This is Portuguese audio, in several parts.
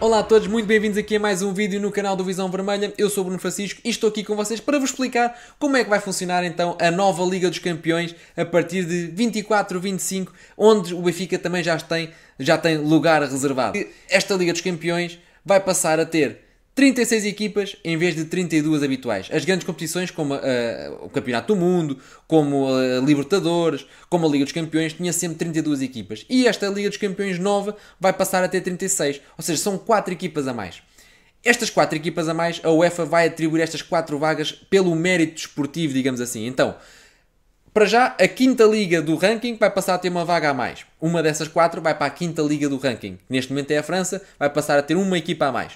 Olá a todos, muito bem-vindos aqui a mais um vídeo no canal do Visão Vermelha. Eu sou o Bruno Francisco e estou aqui com vocês para vos explicar como é que vai funcionar então a nova Liga dos Campeões a partir de 24-25, onde o Benfica também já tem, já tem lugar reservado. Esta Liga dos Campeões vai passar a ter 36 equipas em vez de 32 habituais. As grandes competições, como uh, o Campeonato do Mundo, como a uh, eh, Libertadores, como a Liga dos Campeões, tinha sempre 32 equipas. E esta Liga dos Campeões nova vai passar até 36, ou seja, são 4 equipas a mais. Estas 4 equipas a mais, a UEFA vai atribuir estas 4 vagas pelo mérito desportivo, digamos assim. Então, para já, a quinta liga do ranking vai passar a ter uma vaga a mais. Uma dessas 4 vai para a quinta liga do ranking. Neste momento é a França, vai passar a ter uma equipa a mais.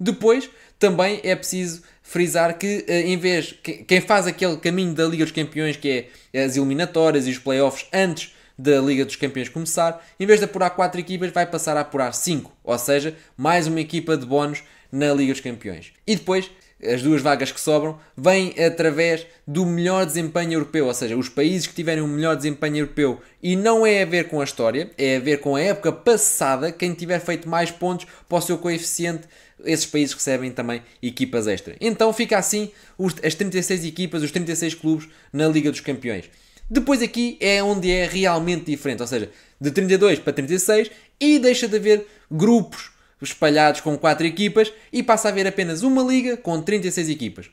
Depois, também é preciso frisar que eh, em vez quem faz aquele caminho da Liga dos Campeões que é as eliminatórias e os playoffs antes da Liga dos Campeões começar, em vez de apurar 4 equipas, vai passar a apurar 5, ou seja, mais uma equipa de bónus na Liga dos Campeões. E depois, as duas vagas que sobram vêm através do melhor desempenho europeu, ou seja, os países que tiverem o melhor desempenho europeu. E não é a ver com a história, é a ver com a época passada, quem tiver feito mais pontos para o seu coeficiente esses países recebem também equipas extra. Então fica assim os, as 36 equipas, os 36 clubes na Liga dos Campeões. Depois aqui é onde é realmente diferente, ou seja, de 32 para 36 e deixa de haver grupos espalhados com 4 equipas e passa a haver apenas uma liga com 36 equipas.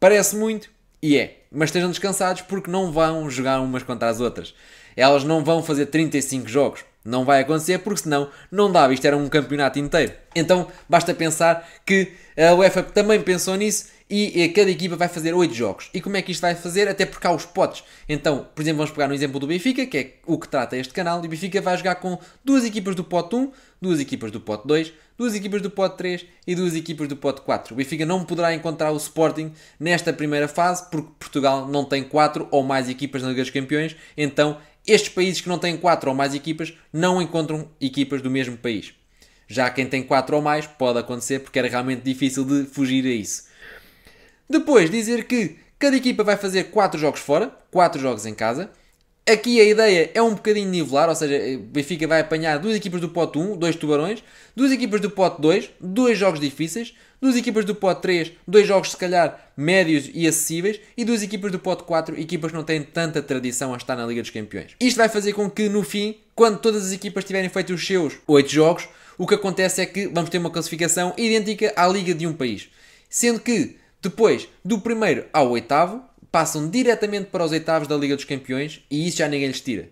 Parece muito e é, mas estejam descansados porque não vão jogar umas contra as outras. Elas não vão fazer 35 jogos, não vai acontecer porque senão não dava. Isto era um campeonato inteiro. Então basta pensar que a UEFA também pensou nisso e eh, cada equipa vai fazer 8 jogos. E como é que isto vai fazer? Até porque há os potes. Então, por exemplo, vamos pegar no exemplo do Benfica, que é o que trata este canal. E o Benfica vai jogar com duas equipas do pote 1, duas equipas do pote 2, duas equipas do pote 3 e duas equipas do pote 4. O Benfica não poderá encontrar o Sporting nesta primeira fase, porque Portugal não tem 4 ou mais equipas na Liga dos Campeões. Então estes países que não têm 4 ou mais equipas não encontram equipas do mesmo país. Já quem tem 4 ou mais pode acontecer porque era realmente difícil de fugir a isso. Depois, dizer que cada equipa vai fazer 4 jogos fora, 4 jogos em casa Aqui a ideia é um bocadinho nivelar, ou seja, eh, Benfica vai apanhar duas equipas do pote 1, dois tubarões, duas equipas do pote 2, dois jogos difíceis, duas equipas do pote 3, dois jogos se calhar médios e acessíveis, e duas equipas do pote 4, equipas que não têm tanta tradição a estar na Liga dos Campeões. Isto vai fazer com que no fim, quando todas as equipas tiverem feito os seus 8 jogos, o que acontece é que vamos ter uma classificação idêntica à Liga de um país. Sendo que depois, do primeiro ao oitavo, passam diretamente para os oitavos da Liga dos Campeões e isso já ninguém lhes tira.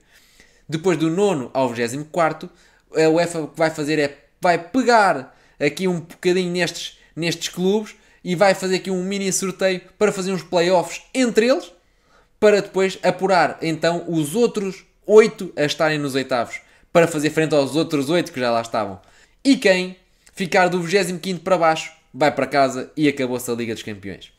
Depois do nono ao 24, a UEFA o que vai fazer é vai pegar aqui um bocadinho nestes, nestes clubes e vai fazer aqui um mini sorteio para fazer uns playoffs entre eles para depois apurar então os outros oito a estarem nos oitavos para fazer frente aos outros oito que já lá estavam. E quem ficar do 25 para baixo vai para casa e acabou-se a Liga dos Campeões.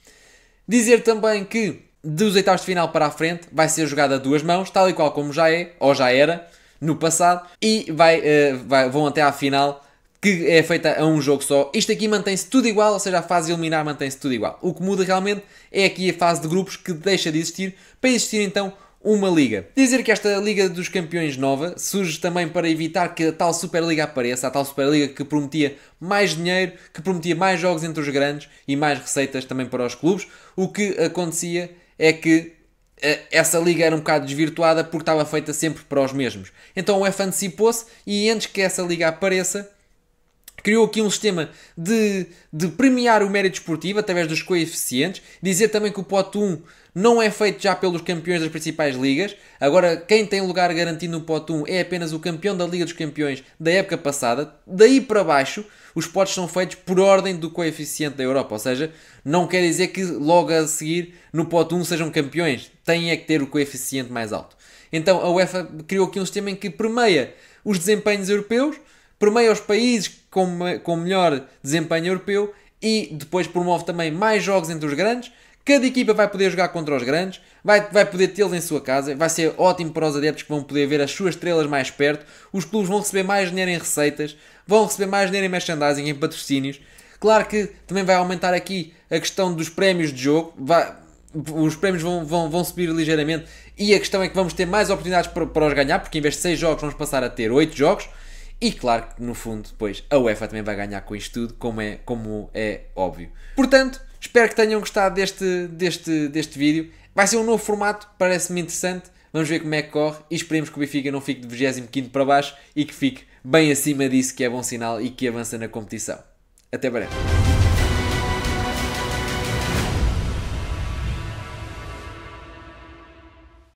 Dizer também que dos oitavos de final para a frente, vai ser jogada a duas mãos, tal e qual como já é, ou já era, no passado, e vai, uh, vai vão até à final, que é feita a um jogo só. Isto aqui mantém-se tudo igual, ou seja, a fase eliminar mantém-se tudo igual. O que muda realmente é aqui a fase de grupos que deixa de existir, para existir então uma liga. Dizer que esta Liga dos Campeões nova surge também para evitar que a tal Superliga apareça, a tal Superliga que prometia mais dinheiro, que prometia mais jogos entre os grandes e mais receitas também para os clubes. O que acontecia é que eh, essa liga era um bocado desvirtuada porque estava feita sempre para os mesmos. Então o F antecipou-se e antes que essa liga apareça, criou aqui um sistema de, de premiar o mérito esportivo através dos coeficientes, dizer também que o pote 1 não é feito já pelos campeões das principais ligas. Agora, quem tem lugar garantido no pote 1 é apenas o campeão da Liga dos Campeões da época passada. Daí para baixo, os potes são feitos por ordem do coeficiente da Europa, ou seja, não quer dizer que logo a seguir no pote 1 sejam campeões, têm é que ter o coeficiente mais alto. Então a UEFA criou aqui um sistema em que permeia os desempenhos europeus, Permeia os países com, com melhor desempenho europeu e depois promove também mais jogos entre os grandes. Cada equipa vai poder jogar contra os grandes, vai, vai poder tê-los em sua casa, vai ser ótimo para os adeptos que vão poder ver as suas estrelas mais perto. Os clubes vão receber mais dinheiro em receitas, vão receber mais dinheiro em merchandising, em patrocínios. Claro que também vai aumentar aqui a questão dos prémios de jogo, vai, os prémios vão, vão, vão subir ligeiramente e a questão é que vamos ter mais oportunidades para, para os ganhar, porque em vez de 6 jogos vamos passar a ter 8 jogos. E claro que, no fundo, depois a UEFA também vai ganhar com isto tudo, como é, como é óbvio. Portanto, espero que tenham gostado deste, deste, deste vídeo. Vai ser um novo formato, parece-me interessante. Vamos ver como é que corre e esperemos que o Benfica não fique de 25 para baixo e que fique bem acima disso, que é bom sinal e que avança na competição. Até breve.